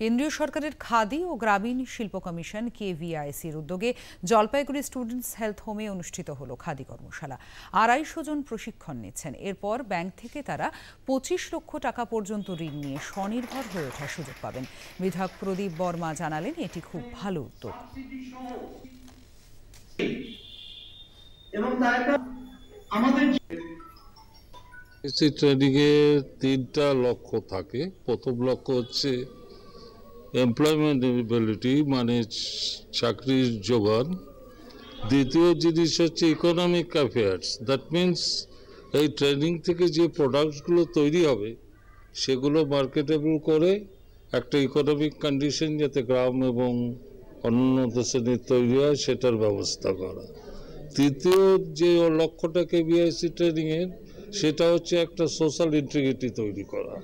কেন্দ্রীয় সরকারের খাদি ও গ্রামীণ শিল্প কমিশন কেভিআইসির উদ্যোগে জলপাইগুড়ি স্টুডেন্টস হেলথ হোমে অনুষ্ঠিত হলো খাদি কর্মশালা আড়াইশো জন প্রশিক্ষণ নিচ্ছেন এরপর ব্যাংক থেকে তারা পঁচিশ লক্ষ টাকা পর্যন্ত ঋণ নিয়ে স্বনির্ভর হয়ে ওঠার সুযোগ পাবেন বিধায়ক প্রদীপ বর্মা জানালেন এটি খুব ভালো উদ্যোগ এবং তিনটা লক্ষ্য থাকে প্রথম লক্ষ্য হচ্ছে এমপ্লয়মেন্টেবিলিটি মানে চাকরির যোগান দ্বিতীয় জিনিস হচ্ছে ইকোনমিক অ্যাফেয়ার্স দ্যাট মিন্স এই ট্রেনিং থেকে যে প্রোডাক্টসগুলো তৈরি হবে সেগুলো মার্কেটেবল করে একটা ইকোনমিক কন্ডিশন যাতে গ্রাম এবং অন্যান্য শ্রেণীর তৈরি হয় সেটার ব্যবস্থা করা তৃতীয় যে লক্ষ্যটা কেবিআইসি ট্রেনিংয়ের সেটা হচ্ছে একটা সোশ্যাল ইন্টিগ্রিটি তৈরি করা